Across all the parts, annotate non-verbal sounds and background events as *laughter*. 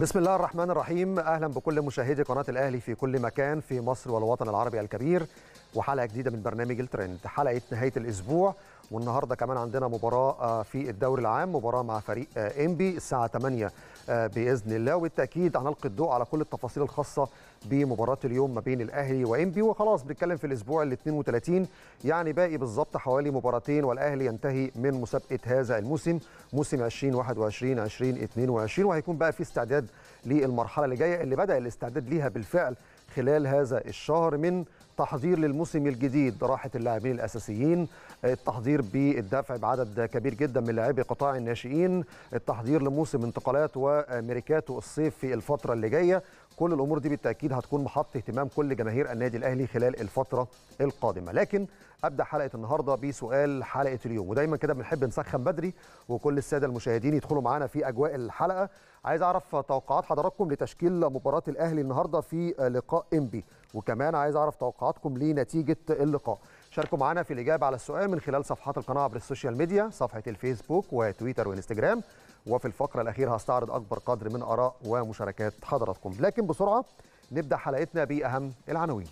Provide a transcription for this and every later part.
بسم الله الرحمن الرحيم اهلا بكل مشاهدي قناه الاهلي في كل مكان في مصر والوطن العربي الكبير وحلقه جديده من برنامج الترند حلقه نهايه الاسبوع والنهارده كمان عندنا مباراه آه، في الدوري العام مباراه مع فريق آه، انبي الساعه 8 آه، باذن الله وبالتاكيد هنلقي الضوء على كل التفاصيل الخاصه بمباراه اليوم ما بين الاهلي وانبي وخلاص بنتكلم في الاسبوع ال 32 يعني باقي بالظبط حوالي مباراتين والاهلي ينتهي من مسابقه هذا الموسم موسم 2021 2022 وهيكون بقى في استعداد للمرحله اللي جايه اللي بدا الاستعداد ليها بالفعل خلال هذا الشهر من تحضير للموسم الجديد راحه اللاعبين الاساسيين التحضير بالدفع بعدد كبير جدا من لاعبي قطاع الناشئين التحضير لموسم انتقالات وميركاتو الصيف في الفتره اللي جايه كل الامور دي بالتاكيد هتكون محط اهتمام كل جماهير النادي الاهلي خلال الفتره القادمه لكن ابدا حلقه النهارده بسؤال حلقه اليوم ودايما كده بنحب نسخن بدري وكل الساده المشاهدين يدخلوا معانا في اجواء الحلقه عايز اعرف توقعات حضراتكم لتشكيل مباراه الاهلي النهارده في لقاء انبي وكمان عايز اعرف توقعاتكم لنتيجه اللقاء شاركوا معنا في الإجابة على السؤال من خلال صفحات القناة عبر السوشيال ميديا صفحة الفيسبوك وتويتر وإنستجرام وفي الفقرة الأخيرة هستعرض أكبر قدر من آراء ومشاركات حضراتكم لكن بسرعة نبدأ حلقتنا بأهم العناوين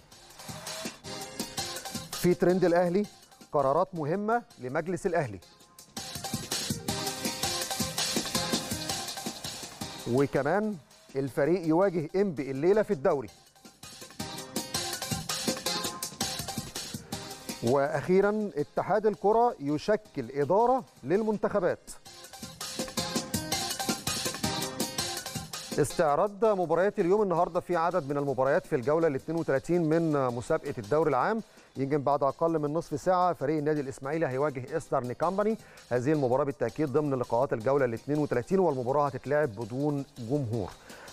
في ترند الأهلي قرارات مهمة لمجلس الأهلي وكمان الفريق يواجه إنبي الليلة في الدوري واخيرا اتحاد الكره يشكل اداره للمنتخبات استعراض مباريات اليوم النهارده في عدد من المباريات في الجوله ال 32 من مسابقه الدوري العام يمكن بعد اقل من نصف ساعه فريق النادي الاسماعيلي هيواجه ايسترن كامباني هذه المباراه بالتاكيد ضمن لقاءات الجوله ال 32 والمباراه هتتلعب بدون جمهور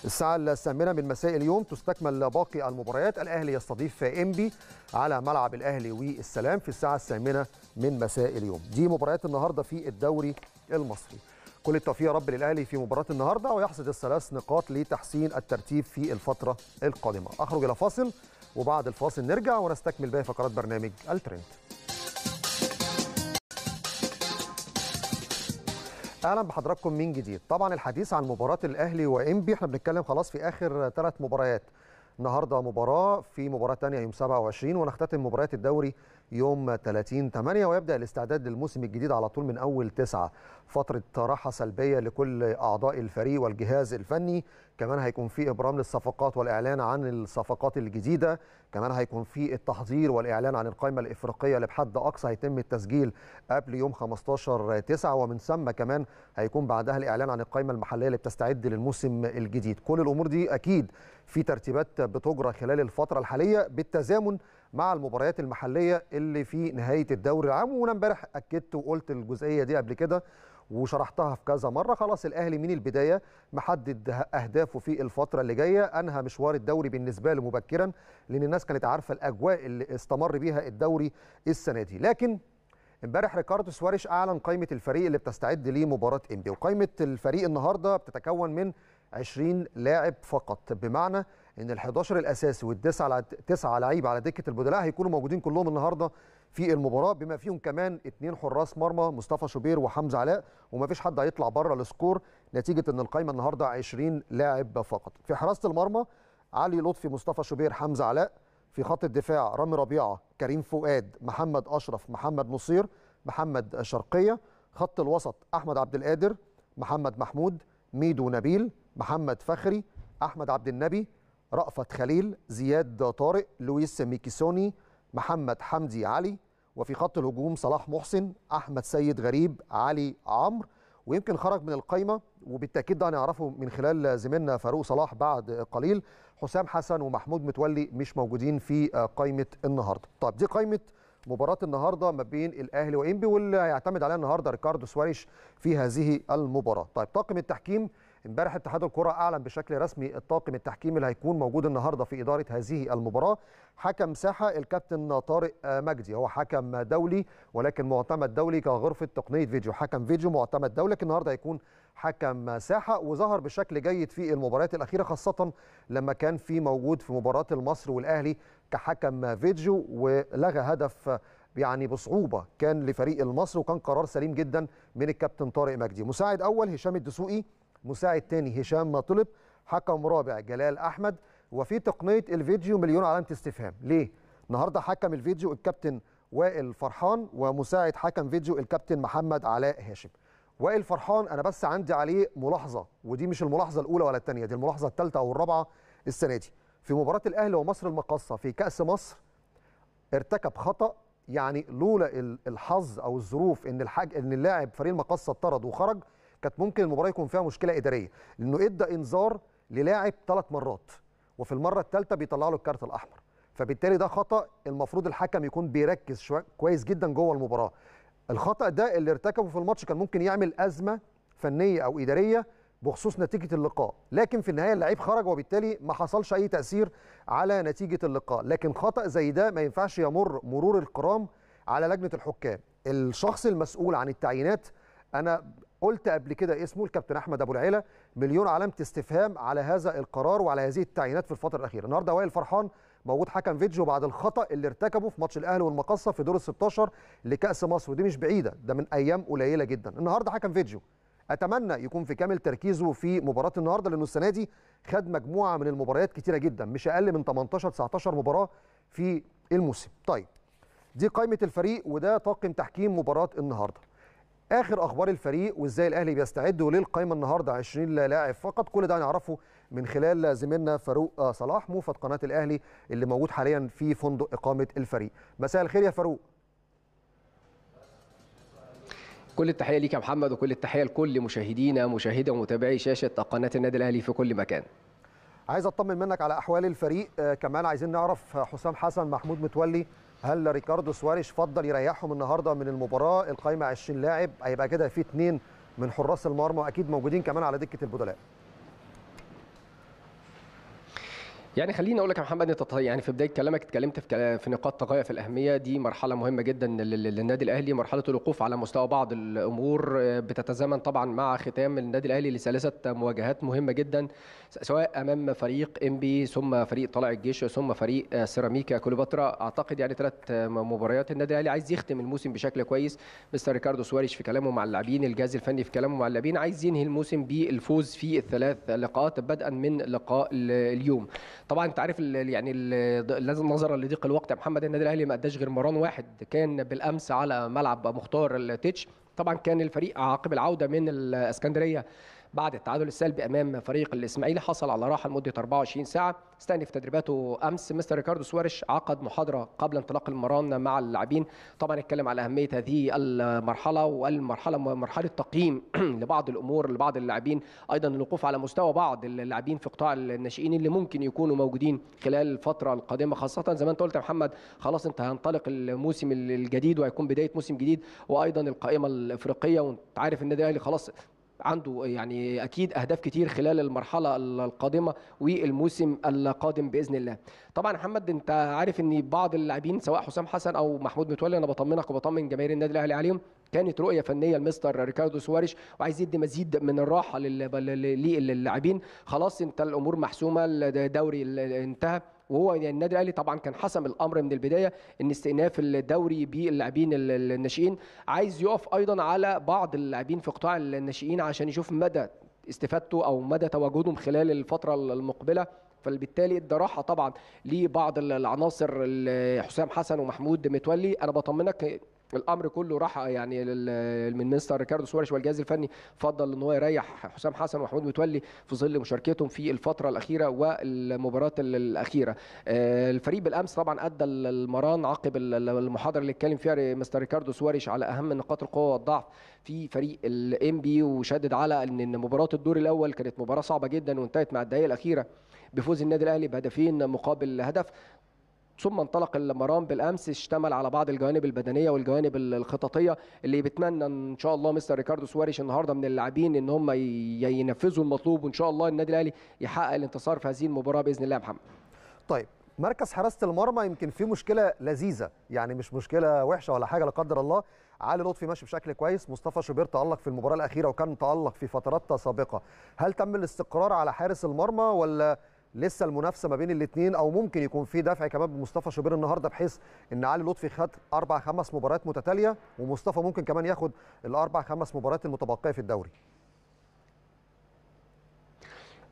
الساعة الثامنة من مساء اليوم تستكمل باقي المباريات الأهلي يستضيف إنبي على ملعب الأهلي والسلام في الساعة الثامنة من مساء اليوم دي مباريات النهاردة في الدوري المصري كل التوفيق يا رب للاهلي في مباراه النهارده ويحصد الثلاث نقاط لتحسين الترتيب في الفتره القادمه اخرج الى فاصل وبعد الفاصل نرجع ونستكمل باقي فقرات برنامج الترند اهلا بحضراتكم من جديد طبعا الحديث عن مباراه الاهلي وانبي احنا بنتكلم خلاص في اخر ثلاث مباريات النهارده مباراه في مباراه ثانيه يوم 27 ونختتم مباريات الدوري يوم 30 8 ويبدا الاستعداد للموسم الجديد على طول من اول 9 فتره راحه سلبيه لكل اعضاء الفريق والجهاز الفني كمان هيكون في ابرام للصفقات والاعلان عن الصفقات الجديده كمان هيكون في التحضير والاعلان عن القائمه الافريقيه اللي بحد اقصى هيتم التسجيل قبل يوم 15 9 ومن ثم كمان هيكون بعدها الاعلان عن القائمه المحليه اللي بتستعد للموسم الجديد كل الامور دي اكيد في ترتيبات بتجرى خلال الفتره الحاليه بالتزامن مع المباريات المحليه اللي في نهايه الدوري العام وانا امبارح اكدت وقلت الجزئيه دي قبل كده وشرحتها في كذا مره خلاص الاهلي من البدايه محدد اهدافه في الفتره اللي جايه انهى مشوار الدوري بالنسبه له مبكرا لان الناس كانت عارفه الاجواء اللي استمر بيها الدوري السنه دي لكن امبارح ريكاردو سواريش اعلن قائمه الفريق اللي بتستعد ليه مباراه انبي وقائمه الفريق النهارده بتتكون من 20 لاعب فقط بمعنى ان ال11 الاساسي والتسعه تسعه لعيبه على دكه البدلاء هيكونوا موجودين كلهم النهارده في المباراه بما فيهم كمان اثنين حراس مرمى مصطفى شوبير وحمزه علاء وما فيش حد هيطلع بره السكور نتيجه ان القايمه النهارده 20 لاعب فقط في حراسه المرمى علي لطفي مصطفى شوبير حمزه علاء في خط الدفاع رامي ربيعه كريم فؤاد محمد اشرف محمد نصير محمد شرقيه خط الوسط احمد عبد القادر محمد محمود ميدو نبيل محمد فخري احمد عبد النبي رأفت خليل زياد طارق لويس ميكيسوني محمد حمدي علي وفي خط الهجوم صلاح محسن احمد سيد غريب علي عمرو ويمكن خرج من القايمه وبالتاكيد ده هنعرفه من خلال زميلنا فاروق صلاح بعد قليل حسام حسن ومحمود متولي مش موجودين في آه، قايمه النهارده طب دي قايمه مباراه النهارده ما بين الاهلي وانبي واللي هيعتمد عليها النهارده ريكاردو سواريش في هذه المباراه طيب طاقم التحكيم امبارح اتحاد الكره اعلن بشكل رسمي الطاقم التحكيمي اللي هيكون موجود النهارده في اداره هذه المباراه حكم ساحه الكابتن طارق مجدي هو حكم دولي ولكن معتمد دولي كغرفه تقنيه فيديو حكم فيديو معتمد دولي لكن النهارده هيكون حكم ساحه وظهر بشكل جيد في المباريات الاخيره خاصه لما كان في موجود في مباراه المصر والاهلي كحكم فيديو ولغى هدف يعني بصعوبه كان لفريق المصر وكان قرار سليم جدا من الكابتن طارق مجدي مساعد اول هشام الدسوقي مساعد تاني هشام ما طلب حكم رابع جلال احمد وفي تقنيه الفيديو مليون علامه استفهام ليه النهارده حكم الفيديو الكابتن وائل فرحان ومساعد حكم فيديو الكابتن محمد علاء هاشم وائل فرحان انا بس عندي عليه ملاحظه ودي مش الملاحظه الاولى ولا الثانيه دي الملاحظه الثالثه او الرابعه السنه دي في مباراه الاهلي ومصر المقاصه في كاس مصر ارتكب خطا يعني لولا الحظ او الظروف ان الحاج ان اللاعب فريق المقاصه اطرد وخرج كانت ممكن المباراه يكون فيها مشكله اداريه لانه ادى انذار للاعب ثلاث مرات وفي المره الثالثه بيطلع له الكارت الاحمر فبالتالي ده خطا المفروض الحكم يكون بيركز شويه كويس جدا جوه المباراه الخطا ده اللي ارتكبه في الماتش كان ممكن يعمل ازمه فنيه او اداريه بخصوص نتيجه اللقاء لكن في النهايه اللعيب خرج وبالتالي ما حصلش اي تاثير على نتيجه اللقاء لكن خطا زي ده ما ينفعش يمر مرور الكرام على لجنه الحكام الشخص المسؤول عن التعيينات انا قلت قبل كده اسمه الكابتن احمد ابو العيله مليون علامه استفهام على هذا القرار وعلى هذه التعيينات في الفتره الاخيره النهارده وائل فرحان موجود حكم فيديو بعد الخطا اللي ارتكبه في ماتش الاهلي والمقصه في دور ال 16 لكاس مصر ودي مش بعيده ده من ايام قليله جدا النهارده حكم فيديو اتمنى يكون في كامل تركيزه في مباراه النهارده لانه السنه دي خد مجموعه من المباريات كتيره جدا مش اقل من 18 19 مباراه في الموسم طيب دي قائمه الفريق وده طاقم تحكيم مباراه النهارده اخر اخبار الفريق وازاي الاهلي بيستعد وليه القايمه النهارده 20 لاعب فقط كل ده هنعرفه من خلال زميلنا فاروق صلاح موفد قناه الاهلي اللي موجود حاليا في فندق اقامه الفريق مساء الخير يا فاروق كل التحيه ليك يا محمد وكل التحيه لكل مشاهدينا مشاهدي ومتابعي شاشه قناه النادي الاهلي في كل مكان عايز اطمن منك على احوال الفريق آه كمان عايزين نعرف حسام حسن محمود متولي هل ريكاردو سواريش فضل يريحهم النهارده من المباراه القايمه 20 لاعب هيبقى كده في اثنين من حراس المرمى اكيد موجودين كمان على دكه البدلاء يعني خليني اقول لك يا محمد انت يعني في بدايه كلامك اتكلمت في في نقاط تغير في الاهميه دي مرحله مهمه جدا للنادي الاهلي مرحله الوقوف على مستوى بعض الامور آه، بتتزامن طبعا مع ختام النادي الاهلي لثلاثه مواجهات مهمه جدا سواء امام فريق بي ثم فريق طلع الجيش ثم فريق آه، سيراميكا كليوباترا اعتقد يعني ثلاث آه، مباريات النادي الاهلي عايز يختم الموسم بشكل كويس مستر ريكاردو سواريش في كلامه مع اللاعبين الجهاز الفني في كلامه مع اللاعبين عايز ينهي الموسم بالفوز في الثلاث لقاءات بدءا من لقاء اليوم طبعا انت عارف يعني لازم نظرا لضيق الوقت يا محمد النادي الاهلي ما اداش غير مران واحد كان بالامس على ملعب مختار التيتش طبعا كان الفريق عقب العوده من الاسكندريه بعد التعادل السلبي امام فريق الاسماعيلي حصل على راحه لمده 24 ساعه استأنف تدريباته امس مستر ريكاردو سواريش عقد محاضره قبل انطلاق المران مع اللاعبين طبعا اتكلم على اهميه هذه المرحله والمرحله مرحله تقييم *clears throat* لبعض الامور لبعض اللاعبين ايضا الوقوف على مستوى بعض اللاعبين في قطاع الناشئين اللي ممكن يكونوا موجودين خلال الفتره القادمه خاصه زي ما انت قلت يا محمد خلاص انت هنطلق الموسم الجديد وهيكون بدايه موسم جديد وايضا القائمه الافريقيه وانت عارف النادي الاهلي خلاص عنده يعني اكيد اهداف كتير خلال المرحله القادمه والموسم القادم باذن الله طبعا محمد انت عارف ان بعض اللاعبين سواء حسام حسن او محمود متولي انا بطمنك وبطمن جماهير النادي الاهلي عليهم كانت رؤيه فنيه لمستر ريكاردو سواريش وعايز يدي مزيد من الراحه للاعبين خلاص انت الامور محسومه الدوري انتهى وهو يعني النادي الاهلي طبعا كان حسم الامر من البدايه ان استئناف الدوري باللاعبين الناشئين عايز يقف ايضا على بعض اللاعبين في قطاع الناشئين عشان يشوف مدى استفادته او مدى تواجدهم خلال الفتره المقبله فبالتالي ده راحه طبعا لبعض العناصر حسام حسن ومحمود متولي انا بطمنك الامر كله راح يعني من مستر ريكاردو سواريش والجهاز الفني فضل ان هو يريح حسام حسن ومحمود متولي في ظل مشاركتهم في الفتره الاخيره والمباراه الاخيره آه، الفريق بالامس طبعا ادى المران عقب المحاضره اللي اتكلم فيها مستر ريكاردو سواريش على اهم نقاط القوه والضعف في فريق الام بي وشدد على ان مباراه الدور الاول كانت مباراه صعبه جدا وانتهت مع الدقيقه الاخيره بفوز النادي الاهلي بهدفين مقابل هدف ثم انطلق المرام بالامس اشتمل على بعض الجوانب البدنيه والجوانب الخططيه اللي بيتمنى ان شاء الله مستر ريكاردو سواريش النهارده من اللاعبين ان هم ينفذوا المطلوب وان شاء الله النادي الاهلي يحقق الانتصار في هذه المباراه باذن الله يا محمد. طيب مركز حراسه المرمى يمكن فيه مشكله لذيذه يعني مش مشكله وحشه ولا حاجه لا قدر الله علي لطفي ماشي بشكل كويس مصطفى شوبير تالق في المباراه الاخيره وكان تالق في فترات سابقه هل تم الاستقرار على حارس المرمى ولا لسه المنافسه ما بين الاثنين او ممكن يكون في دفع كمان بمصطفى شوبير النهارده بحيث ان علي لطفي خد اربع خمس مباريات متتاليه ومصطفى ممكن كمان ياخد الاربع خمس مباريات المتبقيه في الدوري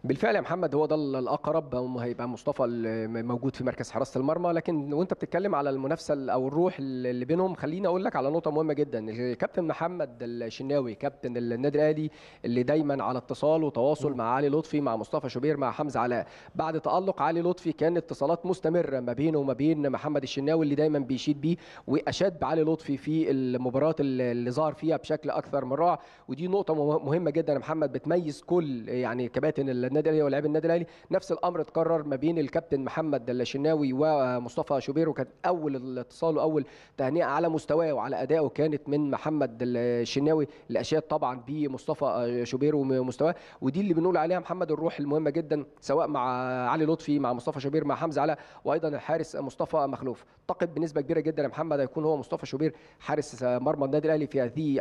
بالفعل يا محمد هو ده الاقرب هيبقى مصطفى موجود في مركز حراسه المرمى لكن وانت بتتكلم على المنافسه او الروح اللي بينهم خليني اقول لك على نقطه مهمه جدا الكابتن إيه، محمد الشناوي كابتن النادي الاهلي اللي دايما على اتصال وتواصل مع علي لطفي مع مصطفى شوبير مع حمزه علاء بعد تالق علي لطفي كان اتصالات مستمره ما بينه وما بين محمد الشناوي اللي دايما بيشيد بيه واشاد بعلي لطفي في المباراه اللي ظهر فيها بشكل اكثر من رائع ودي نقطه مهمه جدا يا محمد بتميز كل يعني كباتن النادي الاهلي ولاعيبه النادي الاهلي نفس الامر اتكرر ما بين الكابتن محمد دلاشناوي ومصطفى شوبير وكان اول الاتصال واول تهنئه على مستواه وعلى ادائه كانت من محمد الشناوي الاشياء طبعا بمصطفى شوبير ومستواه ودي اللي بنقول عليها محمد الروح المهمه جدا سواء مع علي لطفي مع مصطفى شوبير مع حمزه علاء وايضا الحارس مصطفى مخلوف اعتقد بنسبه كبيره جدا يا محمد هيكون هو مصطفى شوبير حارس مرمى النادي الاهلي في هذه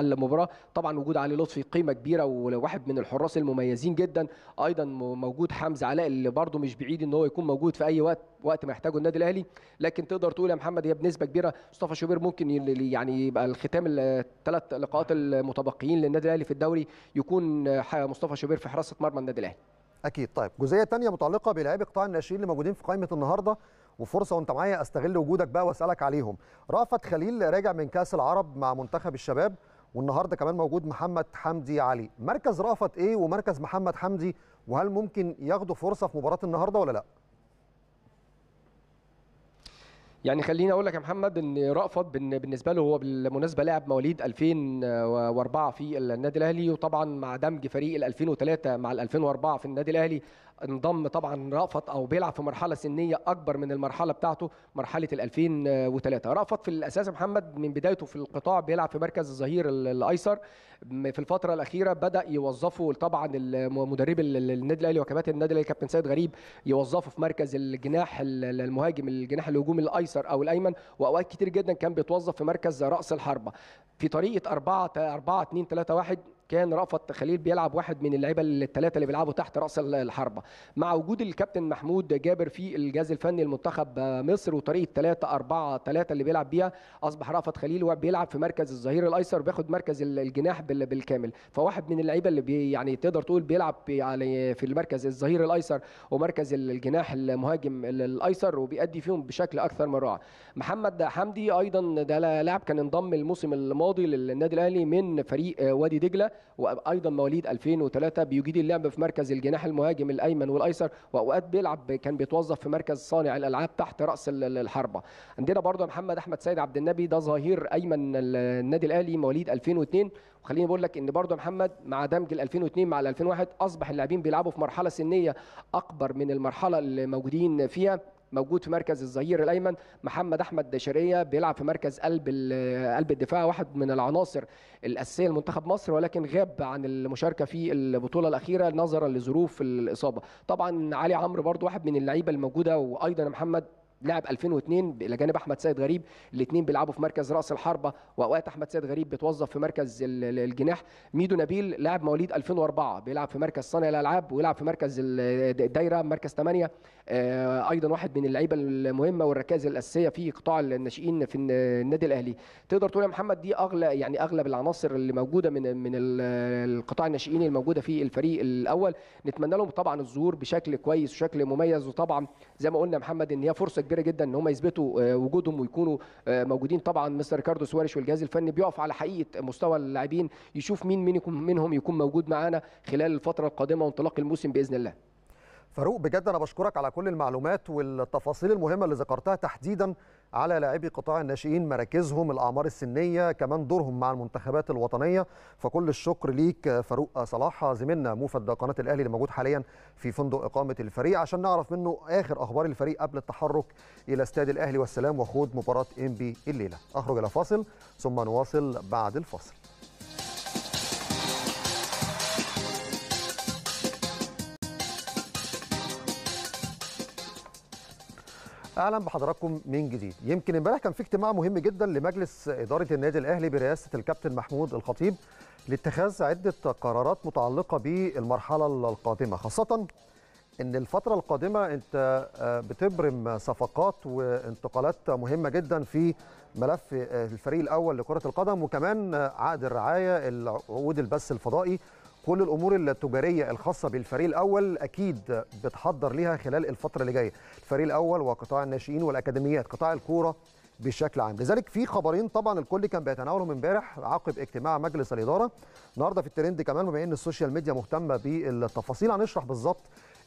المباراه طبعا وجود علي لطفي قيمه كبيره وواحد من الحراس المميزين جدا ايضا موجود حمزه علاء اللي برده مش بعيد ان هو يكون موجود في اي وقت وقت ما يحتاجه النادي الاهلي لكن تقدر تقول يا محمد هي بنسبه كبيره مصطفى شوبير ممكن يعني يبقى الختام الثلاث لقاءات المتبقيين للنادي الاهلي في الدوري يكون مصطفى شوبير في حراسه مرمى النادي الاهلي اكيد طيب جزئيه ثانيه متعلقه بلاعبي قطاع الناشئين اللي موجودين في قائمه النهارده وفرصه وانت معايا استغل وجودك بقى واسالك عليهم رافت خليل راجع من كاس العرب مع منتخب الشباب والنهارده كمان موجود محمد حمدي علي مركز رأفت ايه ومركز محمد حمدي وهل ممكن ياخدوا فرصه في مباراه النهارده ولا لا يعني خليني اقول لك يا محمد ان رأفت بالنسبه له هو بالمناسبه لاعب مواليد 2004 في النادي الاهلي وطبعا مع دمج فريق ال 2003 مع ال 2004 في النادي الاهلي انضم طبعا رأفت او بيلعب في مرحله سنيه اكبر من المرحله بتاعته مرحله ال 2003 رأفت في الاساس محمد من بدايته في القطاع بيلعب في مركز الظهير الايسر في الفتره الاخيره بدا يوظفه طبعا مدرب النادي الاهلي وكباتن النادي الاهلي كابتن سيد غريب يوظفه في مركز الجناح المهاجم الجناح الهجومي الايسر او الايمن واوقات كتير جدا كان بيتوظف في مركز راس الحربه في طريقه 4 4 2 3 1 كان رأفت خليل بيلعب واحد من اللعيبه الثلاثه اللي بيلعبوا تحت راس الحربه مع وجود الكابتن محمود جابر في الجهاز الفني لمنتخب مصر وطريقه 3 4 3 اللي بيلعب بيها اصبح رأفت خليل بيلعب في مركز الظهير الايسر بياخد مركز الجناح بالكامل فواحد من اللعيبه اللي بي يعني تقدر تقول بيلعب يعني في المركز الظهير الايسر ومركز الجناح المهاجم الايسر وبيأدي فيهم بشكل اكثر من رائع محمد حمدي ايضا ده لاعب كان انضم الموسم الماضي للنادي الاهلي من فريق وادي دجله وايضا مواليد 2003 بيجيد اللعب في مركز الجناح المهاجم الايمن والايسر واوقات بيلعب كان بيتوظف في مركز صانع الالعاب تحت راس الحربه عندنا برضه محمد احمد سيد عبد النبي ده ظهير ايمن النادي الاهلي مواليد 2002 وخليني بقول لك ان برضه محمد مع دمج ال 2002 مع ال 2001 اصبح اللاعبين بيلعبوا في مرحله سنيه اكبر من المرحله اللي موجودين فيها موجود في مركز الظهير الايمن محمد احمد دشريه بيلعب في مركز قلب قلب الدفاع واحد من العناصر الاساسيه لمنتخب مصر ولكن غاب عن المشاركه في البطوله الاخيره نظرا لظروف الاصابه طبعا علي عمرو برضو واحد من اللعيبه الموجوده وايضا محمد لعب 2002 الى جانب احمد سيد غريب الاثنين بيلعبوا في مركز راس الحربه واوقات احمد سيد غريب بيتوظف في مركز الجناح ميدو نبيل لاعب مواليد 2004 بيلعب في مركز صانع الالعاب ويلعب في مركز الدايره مركز 8 آه، ايضا واحد من اللعيبه المهمه والركائز الاساسيه في قطاع الناشئين في النادي الاهلي تقدر تقول يا محمد دي اغلى يعني اغلب العناصر اللي موجوده من من القطاع الناشئين الموجوده في الفريق الاول نتمنى لهم طبعا الظهور بشكل كويس وشكل مميز وطبعا زي ما قلنا محمد ان هي فرصه كبيره جدا ان هم يثبتوا آه، وجودهم ويكونوا آه، موجودين طبعا مستر ريكاردو سواريش والجهاز الفني بيقف على حقيقه مستوى اللاعبين يشوف مين منكم منهم يكون موجود معانا خلال الفتره القادمه وانطلاق الموسم باذن الله فاروق بجد انا بشكرك على كل المعلومات والتفاصيل المهمه اللي ذكرتها تحديدا على لاعبي قطاع الناشئين مراكزهم الاعمار السنيه كمان دورهم مع المنتخبات الوطنيه فكل الشكر ليك فاروق صلاح زميلنا موفد قناه الاهلي اللي موجود حاليا في فندق اقامه الفريق عشان نعرف منه اخر اخبار الفريق قبل التحرك الى استاد الاهلي والسلام وخوض مباراه انبي الليله اخرج الى فاصل ثم نواصل بعد الفاصل اهلا بحضراتكم من جديد يمكن امبارح كان في اجتماع مهم جدا لمجلس اداره النادي الاهلي برئاسه الكابتن محمود الخطيب لاتخاذ عده قرارات متعلقه بالمرحله القادمه خاصه ان الفتره القادمه انت آه، بتبرم صفقات وانتقالات مهمه جدا في ملف آه، الفريق الاول لكره القدم وكمان آه، عقد الرعايه العقود البث الفضائي كل الامور التجاريه الخاصه بالفريق الاول اكيد بتحضر ليها خلال الفتره اللي جايه الفريق الاول وقطاع الناشئين والاكاديميات قطاع الكوره بشكل عام لذلك في خبرين طبعا الكل كان بيتناولهم امبارح عقب اجتماع مجلس الاداره النهارده في الترند كمان بما ان السوشيال ميديا مهتمه بالتفاصيل هنشرح بالظبط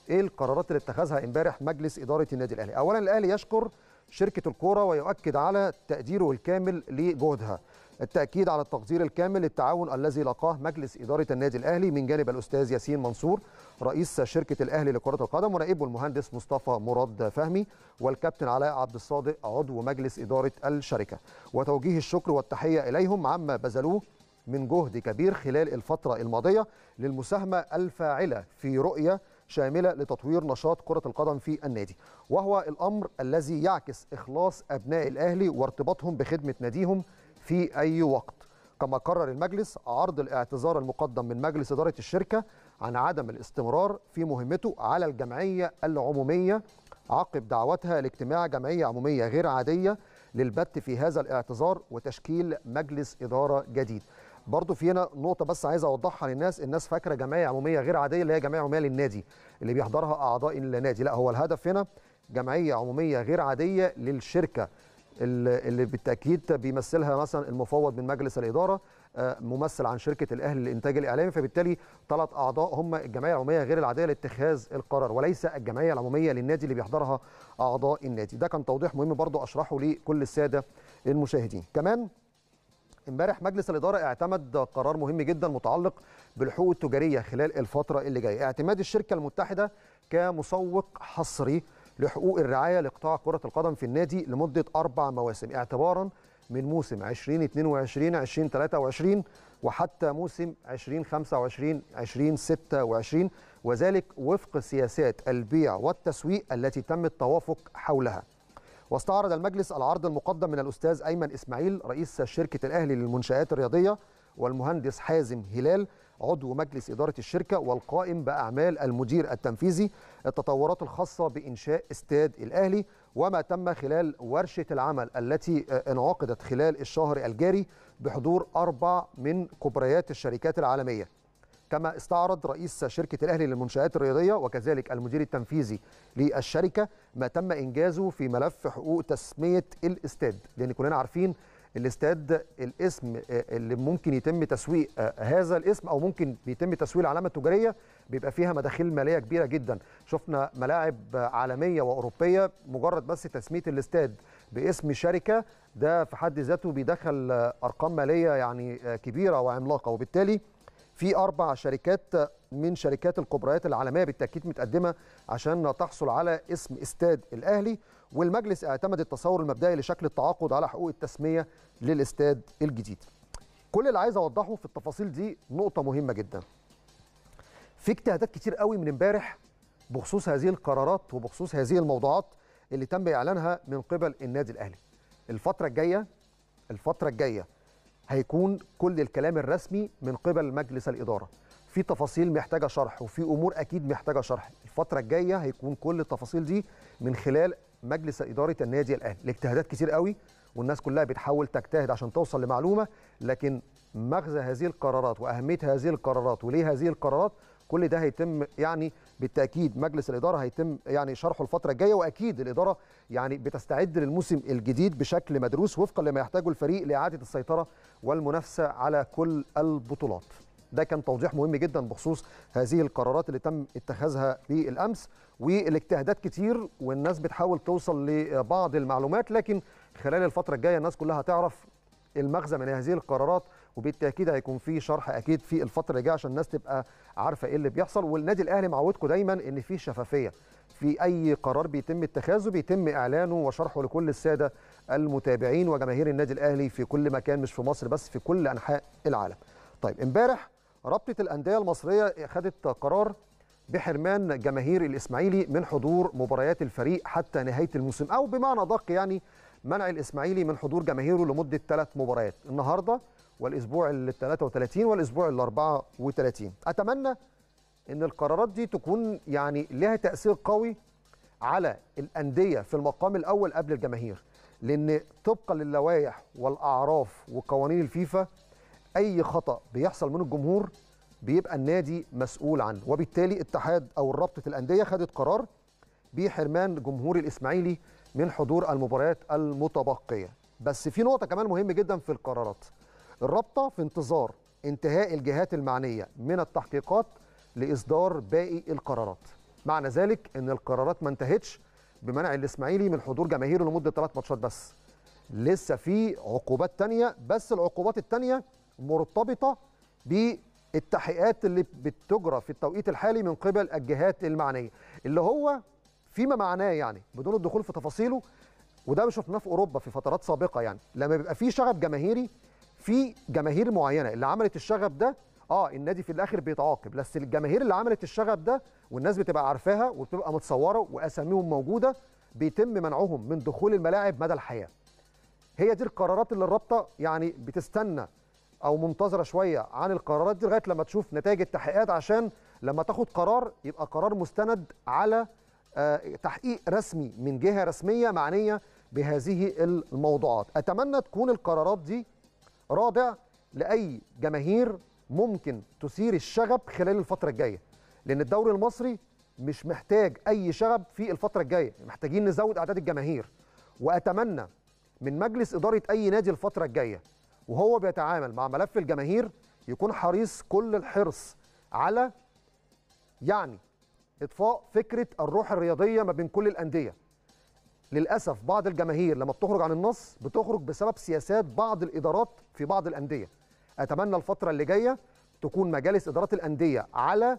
ايه القرارات اللي اتخذها امبارح مجلس اداره النادي الاهلي اولا الاهلي يشكر شركه الكوره ويؤكد على تقديره الكامل لجهدها التأكيد على التقدير الكامل للتعاون الذي لقاه مجلس إدارة النادي الأهلي من جانب الأستاذ ياسين منصور رئيس شركة الأهلي لكرة القدم ونائبه المهندس مصطفى مراد فهمي والكابتن علاء عبد الصادق عضو مجلس إدارة الشركة وتوجيه الشكر والتحية إليهم عما بذلوه من جهد كبير خلال الفترة الماضية للمساهمة الفاعلة في رؤية شاملة لتطوير نشاط كرة القدم في النادي وهو الأمر الذي يعكس إخلاص أبناء الأهلي وارتباطهم بخدمة ناديهم في أي وقت كما قرر المجلس عرض الاعتذار المقدم من مجلس إدارة الشركة عن عدم الاستمرار في مهمته على الجمعية العمومية عقب دعوتها لاجتماع جمعية عمومية غير عادية للبت في هذا الاعتذار وتشكيل مجلس إدارة جديد برضه في هنا نقطة بس عايز أوضحها للناس، الناس فاكرة جمعية عمومية غير عادية اللي هي جمعية عمومية للنادي اللي بيحضرها أعضاء النادي، لا هو الهدف هنا جمعية عمومية غير عادية للشركة اللي بالتاكيد بيمثلها مثلا المفوض من مجلس الاداره آه، ممثل عن شركه الاهلي للانتاج الاعلامي فبالتالي ثلاث اعضاء هم الجمعيه العموميه غير العاديه لاتخاذ القرار وليس الجمعيه العموميه للنادي اللي بيحضرها اعضاء النادي ده كان توضيح مهم برضو اشرحه لكل الساده المشاهدين كمان امبارح مجلس الاداره اعتمد قرار مهم جدا متعلق بالحقوق التجاريه خلال الفتره اللي جايه اعتماد الشركه المتحده كمسوق حصري لحقوق الرعايه لقطاع كره القدم في النادي لمده اربع مواسم اعتبارا من موسم 2022 2023 وحتى موسم 2025 2026 وذلك وفق سياسات البيع والتسويق التي تم التوافق حولها واستعرض المجلس العرض المقدم من الاستاذ ايمن اسماعيل رئيس شركه الاهلي للمنشات الرياضيه والمهندس حازم هلال عضو مجلس إدارة الشركة والقائم بأعمال المدير التنفيذي التطورات الخاصة بإنشاء استاد الأهلي وما تم خلال ورشة العمل التي آه، انعقدت خلال الشهر الجاري بحضور أربع من كبريات الشركات العالمية كما استعرض رئيس شركة الأهلي للمنشآت الرياضية وكذلك المدير التنفيذي للشركة ما تم إنجازه في ملف حقوق تسمية الاستاد لأن يعني كلنا عارفين الاستاد الاسم آه، اللي ممكن يتم تسويق آه، هذا الاسم او ممكن بيتم تسويق العلامه التجاريه بيبقى فيها مداخيل ماليه كبيره جدا شفنا ملاعب عالميه واوروبيه مجرد بس تسميه الاستاد باسم شركه ده في حد ذاته بيدخل ارقام ماليه يعني آه، كبيره وعملاقه وبالتالي في اربع شركات من شركات الكبريات العالميه بالتاكيد متقدمه عشان تحصل على اسم استاد الاهلي والمجلس اعتمد التصور المبدئي لشكل التعاقد على حقوق التسميه للاستاد الجديد. كل اللي عايز اوضحه في التفاصيل دي نقطه مهمه جدا. في اجتهادات كتير قوي من امبارح بخصوص هذه القرارات وبخصوص هذه الموضوعات اللي تم اعلانها من قبل النادي الاهلي. الفتره الجايه الفتره الجايه هيكون كل الكلام الرسمي من قبل مجلس الاداره. في تفاصيل محتاجه شرح وفي امور اكيد محتاجه شرح الفتره الجايه هيكون كل التفاصيل دي من خلال مجلس اداره النادي الاهلي الاجتهادات كتير قوي والناس كلها بتحاول تجتهد عشان توصل لمعلومه لكن مغزى هذه القرارات واهميه هذه القرارات وليه هذه القرارات كل ده هيتم يعني بالتاكيد مجلس الاداره هيتم يعني شرحه الفتره الجايه واكيد الاداره يعني بتستعد للموسم الجديد بشكل مدروس وفقا لما يحتاجه الفريق لاعاده السيطره والمنافسه على كل البطولات ده كان توضيح مهم جدا بخصوص هذه القرارات اللي تم اتخاذها بالامس والاجتهادات كتير والناس بتحاول توصل لبعض المعلومات لكن خلال الفتره الجايه الناس كلها هتعرف المغزى من هذه القرارات وبالتاكيد هيكون في شرح اكيد في الفتره الجايه عشان الناس تبقى عارفه ايه اللي بيحصل والنادي الاهلي معودكم دايما ان في شفافيه في اي قرار بيتم اتخاذه بيتم اعلانه وشرحه لكل الساده المتابعين وجماهير النادي الاهلي في كل مكان مش في مصر بس في كل انحاء العالم. طيب امبارح رابطه الانديه المصريه خدت قرار بحرمان جماهير الاسماعيلي من حضور مباريات الفريق حتى نهايه الموسم او بمعنى دق يعني منع الاسماعيلي من حضور جماهيره لمده ثلاث مباريات النهارده والاسبوع ال 33 والاسبوع ال 34 اتمنى ان القرارات دي تكون يعني لها تاثير قوي على الانديه في المقام الاول قبل الجماهير لان طبقا للوائح والاعراف وقوانين الفيفا اي خطا بيحصل من الجمهور بيبقى النادي مسؤول عنه وبالتالي اتحاد او رابطه الانديه خدت قرار بحرمان جمهور الاسماعيلي من حضور المباريات المتبقيه بس في نقطه كمان مهمه جدا في القرارات الرابطه في انتظار انتهاء الجهات المعنيه من التحقيقات لاصدار باقي القرارات معنى ذلك ان القرارات ما انتهتش بمنع الاسماعيلي من حضور جماهيره لمده ثلاث ماتشات بس لسه في عقوبات تانية بس العقوبات التانية مرتبطه بالتحقيقات اللي بتجرى في التوقيت الحالي من قبل الجهات المعنيه اللي هو فيما معناه يعني بدون الدخول في تفاصيله وده شفناه في اوروبا في فترات سابقه يعني لما بيبقى في شغب جماهيري في جماهير معينه اللي عملت الشغب ده اه النادي في الاخر بيتعاقب بس الجماهير اللي عملت الشغب ده والناس بتبقى عارفاها وبتبقى متصوره واساميهم موجوده بيتم منعهم من دخول الملاعب مدى الحياه هي دي القرارات اللي الرابطه يعني بتستنى او منتظره شويه عن القرارات دي لغايه لما تشوف نتائج التحقيقات عشان لما تاخد قرار يبقى قرار مستند على آه، تحقيق رسمي من جهه رسميه معنيه بهذه الموضوعات اتمنى تكون القرارات دي رادع لاي جماهير ممكن تثير الشغب خلال الفتره الجايه لان الدوري المصري مش محتاج اي شغب في الفتره الجايه محتاجين نزود اعداد الجماهير واتمنى من مجلس اداره اي نادي الفتره الجايه وهو بيتعامل مع ملف الجماهير يكون حريص كل الحرص على يعني اطفاء فكره الروح الرياضيه ما بين كل الانديه للاسف بعض الجماهير لما بتخرج عن النص بتخرج بسبب سياسات بعض الادارات في بعض الانديه اتمنى الفتره اللي جايه تكون مجالس ادارات الانديه على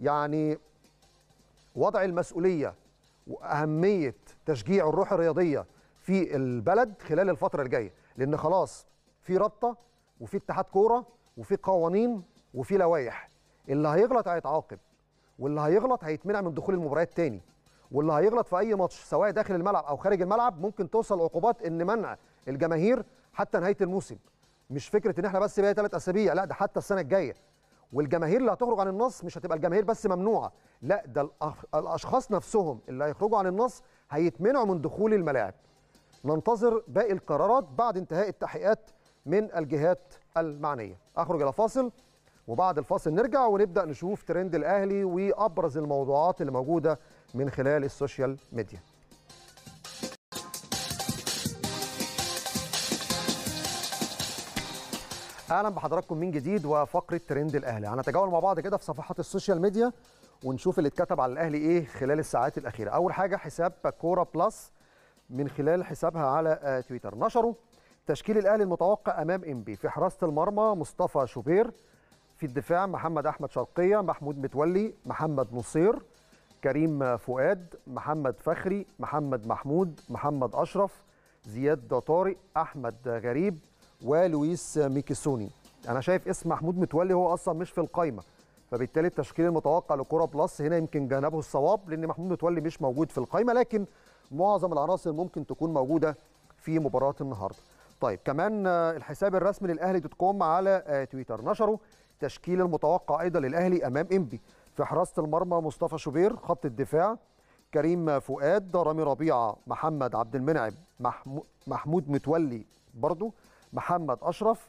يعني وضع المسؤوليه واهميه تشجيع الروح الرياضيه في البلد خلال الفتره الجايه لان خلاص في رابطه وفي اتحاد كوره وفي قوانين وفي لوائح اللي هيغلط هيتعاقب واللي هيغلط هيتمنع من دخول المباريات تاني واللي هيغلط في اي ماتش سواء داخل الملعب او خارج الملعب ممكن توصل عقوبات ان منع الجماهير حتى نهايه الموسم مش فكره ان احنا بس بقى ثلاث اسابيع لا ده حتى السنه الجايه والجماهير اللي هتخرج عن النص مش هتبقى الجماهير بس ممنوعه لا ده الاشخاص نفسهم اللي هيخرجوا عن النص هيتمنعوا من دخول الملاعب ننتظر باقي القرارات بعد انتهاء التحقيقات من الجهات المعنيه اخرج الى فاصل وبعد الفاصل نرجع ونبدا نشوف ترند الاهلي وابرز الموضوعات اللي موجوده من خلال السوشيال ميديا اهلا بحضراتكم من جديد وفقره ترند الاهلي هنتجول مع بعض كده في صفحات السوشيال ميديا ونشوف اللي اتكتب على الاهلي ايه خلال الساعات الاخيره اول حاجه حساب كوره بلس من خلال حسابها على آه، تويتر نشروا تشكيل الاهلي المتوقع امام انبي في حراسه المرمى مصطفى شوبير في الدفاع محمد احمد شرقيه محمود متولي محمد نصير كريم فؤاد محمد فخري محمد محمود محمد اشرف زياد طارق احمد غريب ولويس ميكيسوني انا شايف اسم محمود متولي هو اصلا مش في القايمه فبالتالي التشكيل المتوقع لكره بلس هنا يمكن جانبه الصواب لان محمود متولي مش موجود في القايمه لكن معظم العناصر ممكن تكون موجوده في مباراه النهارده طيب كمان آه، الحساب الرسمي للاهلي دوت كوم على آه، تويتر نشروا تشكيل المتوقع ايضا للاهلي امام انبي في حراسه المرمى مصطفى شوبير خط الدفاع كريم فؤاد رامي ربيعه محمد عبد المنعم محمود متولي برضو محمد اشرف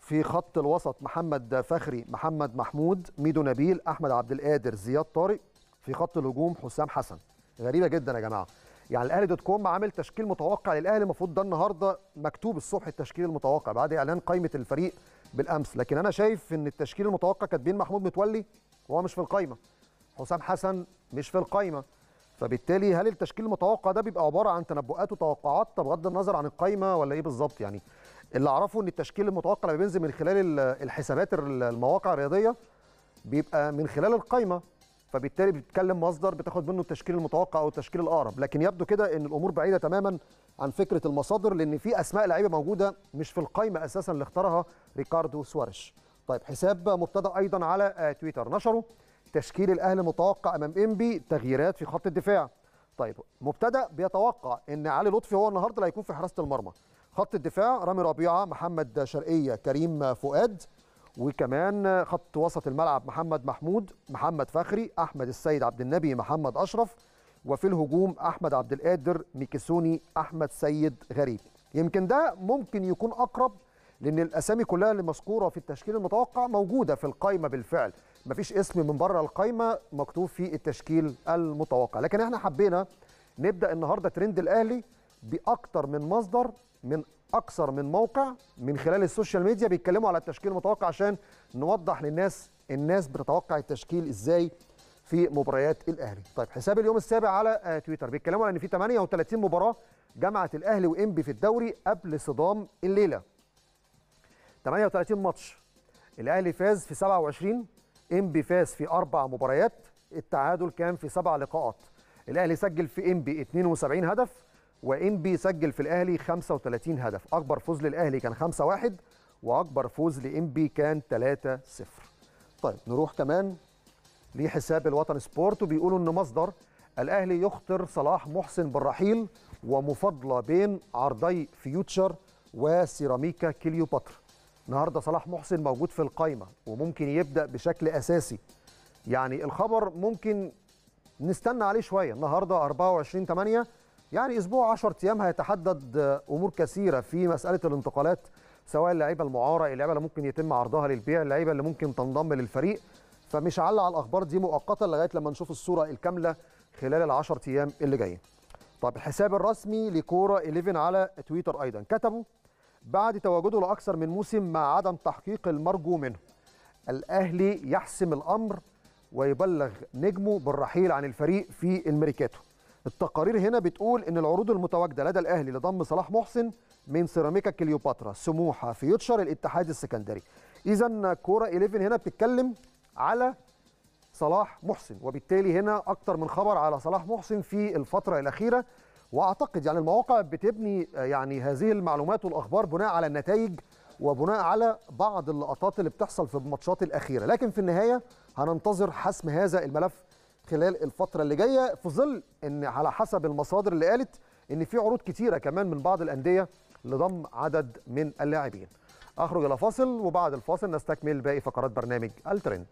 في خط الوسط محمد فخري محمد محمود ميدو نبيل احمد عبد القادر زياد طارق في خط الهجوم حسام حسن غريبه جدا يا جماعه يعني الاهلي دوت كوم عامل تشكيل متوقع للاهلي المفروض ده النهارده مكتوب الصبح التشكيل المتوقع بعد اعلان قائمه الفريق بالامس لكن انا شايف ان التشكيل المتوقع كاتبين محمود متولي وهو مش في القايمه حسام حسن مش في القايمه فبالتالي هل التشكيل المتوقع ده بيبقى عباره عن تنبؤات وتوقعات بغض النظر عن القايمه ولا ايه بالظبط يعني اللي اعرفه ان التشكيل المتوقع اللي بينزل من خلال الحسابات المواقع الرياضيه بيبقى من خلال القايمه فبالتالي بتتكلم مصدر بتاخد منه التشكيل المتوقع او التشكيل الاقرب لكن يبدو كده ان الامور بعيده تماما عن فكره المصادر لان في اسماء لعيبه موجوده مش في القائمه اساسا اللي اختارها ريكاردو سواريش طيب حساب مبتدا ايضا على آه، تويتر نشره تشكيل الاهلي متوقع امام انبي تغييرات في خط الدفاع طيب مبتدا بيتوقع ان علي لطفي هو النهارده اللي هيكون في حراسه المرمى خط الدفاع رامي ربيعه محمد شرقيه كريم فؤاد وكمان خط وسط الملعب محمد محمود محمد فخري احمد السيد عبد النبي محمد اشرف وفي الهجوم احمد عبد القادر ميكسوني احمد سيد غريب يمكن ده ممكن يكون اقرب لان الاسامي كلها اللي مذكوره في التشكيل المتوقع موجوده في القائمه بالفعل مفيش اسم من بره القائمه مكتوب في التشكيل المتوقع لكن احنا حبينا نبدا النهارده ترند الاهلي باكتر من مصدر من اكثر من موقع من خلال السوشيال ميديا بيتكلموا على التشكيل المتوقع عشان نوضح للناس الناس بتتوقع التشكيل ازاي في مباريات الاهلي طيب حساب اليوم السابع على آه، تويتر بيتكلموا على ان في 38 مباراه جمعت الاهلي وانبي في الدوري قبل صدام الليله 38 ماتش الاهلي فاز في 27 انبي فاز في اربع مباريات التعادل كان في سبع لقاءات الاهلي سجل في انبي 72 هدف وانبي سجل في الاهلي 35 هدف اكبر فوز للاهلي كان 5-1 واكبر فوز لانبي كان 3-0 طيب نروح كمان لحساب الوطن سبورت وبيقولوا ان مصدر الاهلي يخطر صلاح محسن بالرحيل ومفاضله بين عرضي فيوتشر وسيراميكا كليوباترا النهارده صلاح محسن موجود في القايمه وممكن يبدا بشكل اساسي يعني الخبر ممكن نستنى عليه شويه النهارده 24 8 يعني اسبوع 10 ايام هيتحدد امور كثيره في مساله الانتقالات سواء اللعيبه المعاره اللعيبه اللي ممكن يتم عرضها للبيع اللعيبه اللي ممكن تنضم للفريق فمش هعلق على الاخبار دي مؤقتا لغايه لما نشوف الصوره الكامله خلال ال 10 ايام اللي جايين طب الحساب الرسمي لكوره 11 على تويتر ايضا كتبوا بعد تواجده لاكثر من موسم مع عدم تحقيق المرجو منه الاهلي يحسم الامر ويبلغ نجمه بالرحيل عن الفريق في الميركاتو التقارير هنا بتقول ان العروض المتواجده لدى الاهلي لضم صلاح محسن من سيراميكا كليوباترا سموحه فيوتشر الاتحاد السكندري اذا كوره 11 هنا بتتكلم على صلاح محسن وبالتالي هنا اكتر من خبر على صلاح محسن في الفتره الاخيره واعتقد يعني المواقع بتبني يعني هذه المعلومات والاخبار بناء على النتائج وبناء على بعض اللقطات اللي بتحصل في الماتشات الاخيره لكن في النهايه هننتظر حسم هذا الملف خلال الفتره اللي جايه في ظل ان على حسب المصادر اللي قالت ان في عروض كتيره كمان من بعض الانديه لضم عدد من اللاعبين اخرج الى فاصل وبعد الفاصل نستكمل باقي فقرات برنامج الترند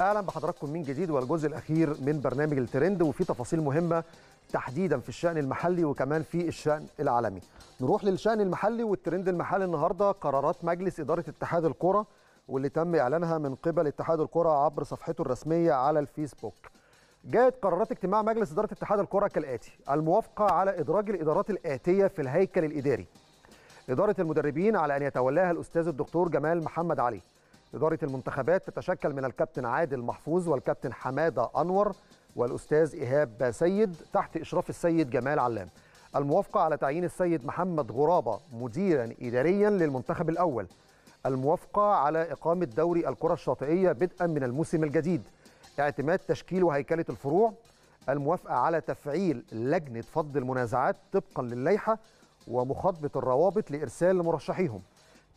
اهلا بحضراتكم من جديد والجزء الاخير من برنامج الترند وفي تفاصيل مهمه تحديدا في الشأن المحلي وكمان في الشأن العالمي نروح للشأن المحلي والترند المحلي النهارده قرارات مجلس إدارة اتحاد الكرة واللي تم إعلانها من قبل اتحاد الكرة عبر صفحته الرسمية على الفيسبوك جاءت قرارات اجتماع مجلس إدارة اتحاد الكرة كالآتي الموافقة على إدراج الإدارات الآتية في الهيكل الإداري إدارة المدربين على أن يتولاها الأستاذ الدكتور جمال محمد علي إدارة المنتخبات تتشكل من الكابتن عادل محفوظ والكابتن حمادة أنور والاستاذ ايهاب سيد تحت اشراف السيد جمال علام الموافقه على تعيين السيد محمد غرابه مديرا اداريا للمنتخب الاول الموافقه على اقامه دوري الكره الشاطئيه بدءا من الموسم الجديد اعتماد تشكيل وهيكله الفروع الموافقه على تفعيل لجنه فض المنازعات طبقا للائحه ومخاطبه الروابط لارسال مرشحيهم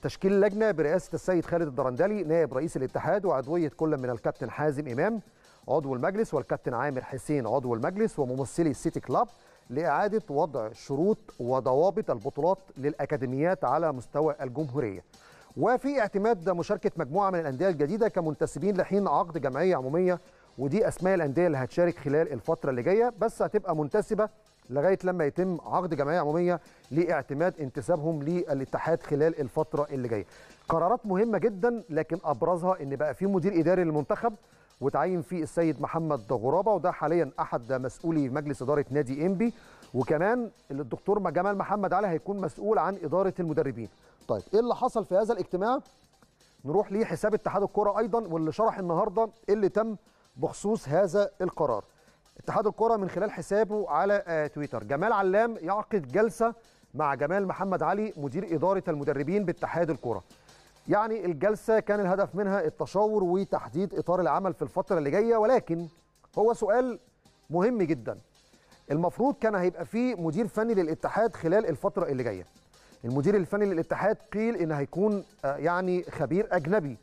تشكيل اللجنة برئاسه السيد خالد الدرندلي نائب رئيس الاتحاد وعضويه كل من الكابتن حازم امام عضو المجلس والكابتن عامر حسين عضو المجلس وممثلي السيتي كلاب لإعادة وضع شروط وضوابط البطولات للأكاديميات على مستوى الجمهورية وفي اعتماد مشاركة مجموعة من الأندية الجديدة كمنتسبين لحين عقد جمعية عمومية ودي أسماء الأندية اللي هتشارك خلال الفترة اللي جاية بس هتبقى منتسبة لغاية لما يتم عقد جمعية عمومية لاعتماد انتسابهم للاتحاد خلال الفترة اللي جاية قرارات مهمة جدا لكن أبرزها إن بقى في مدير إداري للمنتخب وتعين فيه السيد محمد غرابه وده حاليا احد مسؤولي مجلس اداره نادي انبي وكمان الدكتور جمال محمد علي هيكون مسؤول عن اداره المدربين. طيب ايه اللي حصل في هذا الاجتماع؟ نروح لحساب اتحاد الكره ايضا واللي شرح النهارده اللي تم بخصوص هذا القرار. اتحاد الكره من خلال حسابه على آه، تويتر جمال علام يعقد جلسه مع جمال محمد علي مدير اداره المدربين باتحاد الكره. يعني الجلسة كان الهدف منها التشاور وتحديد إطار العمل في الفترة اللي جاية ولكن هو سؤال مهم جدا المفروض كان هيبقى فيه مدير فني للاتحاد خلال الفترة اللي جاية المدير الفني للاتحاد قيل إن هيكون آه، يعني خبير أجنبي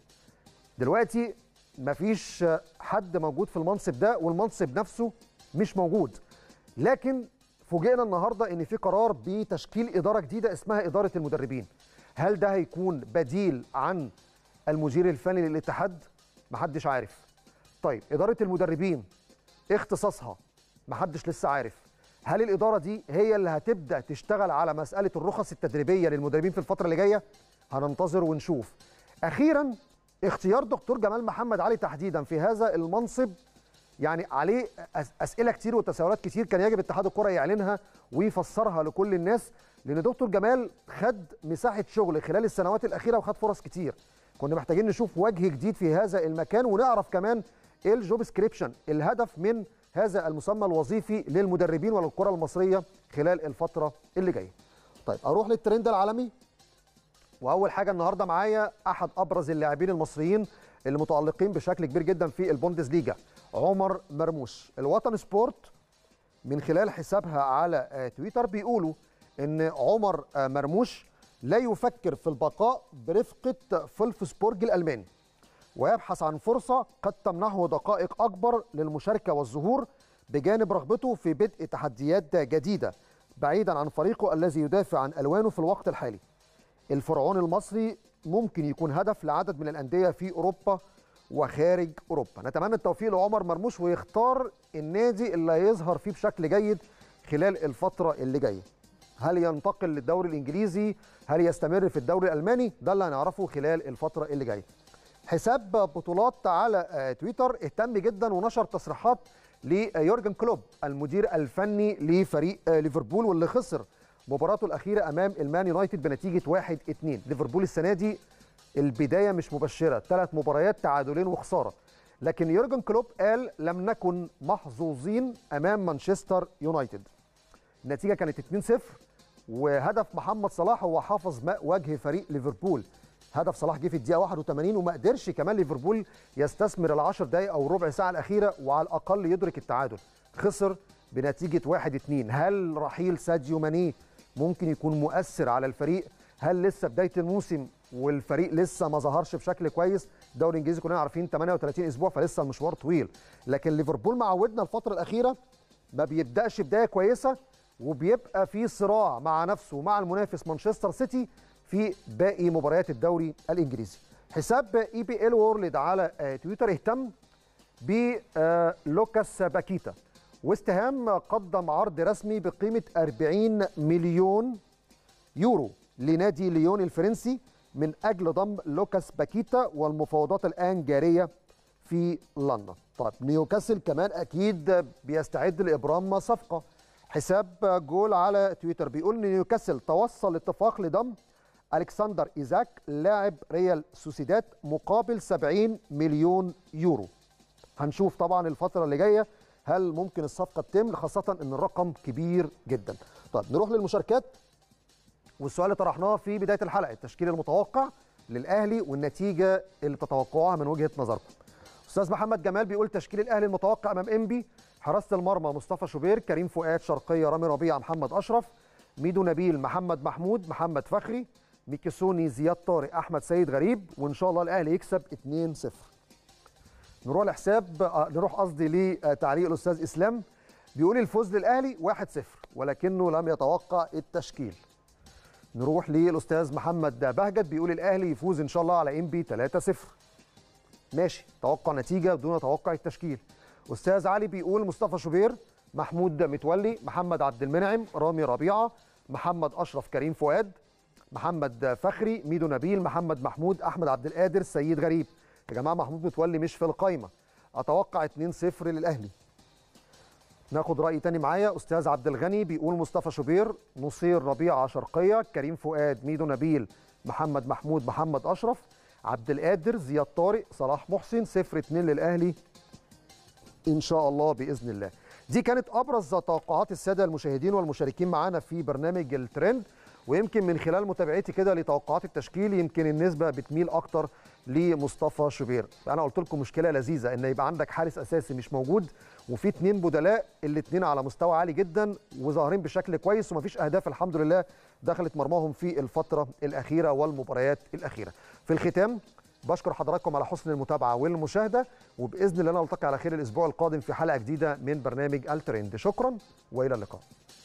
دلوقتي مفيش آه، حد موجود في المنصب ده والمنصب نفسه مش موجود لكن فوجئنا النهارده ان في قرار بتشكيل اداره جديده اسمها اداره المدربين هل ده هيكون بديل عن المدير الفني للاتحاد محدش عارف طيب اداره المدربين اختصاصها محدش لسه عارف هل الاداره دي هي اللي هتبدا تشتغل على مساله الرخص التدريبيه للمدربين في الفتره اللي جايه هننتظر ونشوف اخيرا اختيار دكتور جمال محمد علي تحديدا في هذا المنصب يعني عليه اسئله كتير وتساؤلات كتير كان يجب اتحاد الكره يعلنها ويفسرها لكل الناس لان دكتور جمال خد مساحه شغل خلال السنوات الاخيره وخد فرص كتير كنا محتاجين نشوف وجه جديد في هذا المكان ونعرف كمان ايه الجوب سكريبشن الهدف من هذا المسمى الوظيفي للمدربين وللكره المصريه خلال الفتره اللي جايه طيب اروح للترند العالمي واول حاجه النهارده معايا احد ابرز اللاعبين المصريين المتالقين بشكل كبير جدا في ليجا عمر مرموش الوطن سبورت من خلال حسابها على آه، تويتر بيقولوا ان عمر آه، مرموش لا يفكر في البقاء برفقه فولفسبورج الالماني ويبحث عن فرصه قد تمنحه دقائق اكبر للمشاركه والظهور بجانب رغبته في بدء تحديات جديده بعيدا عن فريقه الذي يدافع عن الوانه في الوقت الحالي. الفرعون المصري ممكن يكون هدف لعدد من الانديه في اوروبا وخارج اوروبا. نتمنى التوفيق لعمر مرموش ويختار النادي اللي هيظهر فيه بشكل جيد خلال الفتره اللي جايه. هل ينتقل للدوري الانجليزي هل يستمر في الدوري الالماني ده اللي هنعرفه خلال الفتره اللي جايه حساب بطولات على آه، تويتر اهتم جدا ونشر تصريحات ليورجن كلوب المدير الفني لفريق آه، ليفربول واللي خسر مباراته الاخيره امام المان يونايتد بنتيجه 1-2 ليفربول السنه دي البدايه مش مبشره ثلاث مباريات تعادلين وخساره لكن يورجن كلوب قال لم نكن محظوظين امام مانشستر يونايتد النتيجه كانت 2-0 وهدف محمد صلاح هو حافظ ماء وجه فريق ليفربول هدف صلاح جه في الدقيقه 81 وما قدرش كمان ليفربول يستثمر ال10 دقائق او ربع ساعه الاخيره وعلى الاقل يدرك التعادل خسر بنتيجه 1-2 هل رحيل ساديو ماني ممكن يكون مؤثر على الفريق هل لسه بدايه الموسم والفريق لسه ما ظهرش بشكل كويس الدوري الانجليزي كلنا عارفين 38 اسبوع فلسه المشوار طويل لكن ليفربول معودنا الفتره الاخيره ما بيبداش بدايه كويسه وبيبقى في صراع مع نفسه ومع المنافس مانشستر سيتي في باقي مباريات الدوري الانجليزي حساب اي بي ال وورلد على آه، تويتر اهتم بلوكاس آه، باكيتا واستهام هام قدم عرض رسمي بقيمه 40 مليون يورو لنادي ليون الفرنسي من اجل ضم لوكاس باكيتا والمفاوضات الان جاريه في لندن طيب نيوكاسل كمان اكيد بيستعد لابرام صفقه حساب جول على تويتر بيقول ان نيوكاسل توصل اتفاق لضم الكسندر ايزاك لاعب ريال سوسيدات مقابل 70 مليون يورو هنشوف طبعا الفتره اللي جايه هل ممكن الصفقه تتم خاصه ان الرقم كبير جدا طيب نروح للمشاركات والسؤال اللي طرحناه في بدايه الحلقه التشكيل المتوقع للاهلي والنتيجه اللي تتوقعوها من وجهه نظركم استاذ محمد جمال بيقول تشكيل الاهلي المتوقع امام انبي حراسه المرمى مصطفى شوبير كريم فؤاد شرقيه رامي ربيعه محمد اشرف ميدو نبيل محمد محمود محمد فخري ميكيسوني زياد طارق احمد سيد غريب وان شاء الله الاهلي يكسب 2-0 نروح لحساب آه، نروح قصدي لتعليق الاستاذ اسلام بيقول الفوز للاهلي 1-0 ولكنه لم يتوقع التشكيل نروح للاستاذ محمد بهجت بيقول الاهلي يفوز ان شاء الله على ام بي 3-0 ماشي توقع نتيجه بدون توقع التشكيل استاذ علي بيقول مصطفى شوبير محمود متولي محمد عبد المنعم رامي ربيعه محمد اشرف كريم فؤاد محمد فخري ميدو نبيل محمد محمود احمد عبد القادر سيد غريب يا جماعه محمود متولي مش في القايمه اتوقع 2-0 للاهلي ناخد راي تاني معايا استاذ عبد الغني بيقول مصطفى شوبير نصير ربيعه شرقيه كريم فؤاد ميدو نبيل محمد محمود محمد اشرف عبد القادر زياد طارق صلاح محسن 0 2 للاهلي ان شاء الله باذن الله دي كانت ابرز توقعات الساده المشاهدين والمشاركين معانا في برنامج الترند ويمكن من خلال متابعتي كده لتوقعات التشكيل يمكن النسبه بتميل اكتر لمصطفى شوبير انا قلت لكم مشكله لذيذه ان يبقى عندك حارس اساسي مش موجود وفي اتنين بدلاء الاتنين على مستوى عالي جدا وظاهرين بشكل كويس ومفيش اهداف الحمد لله دخلت مرماهم في الفتره الاخيره والمباريات الاخيره في الختام بشكر حضراتكم على حسن المتابعه والمشاهده وباذن الله نلتقي على خير الاسبوع القادم في حلقه جديده من برنامج الترند شكرا والى اللقاء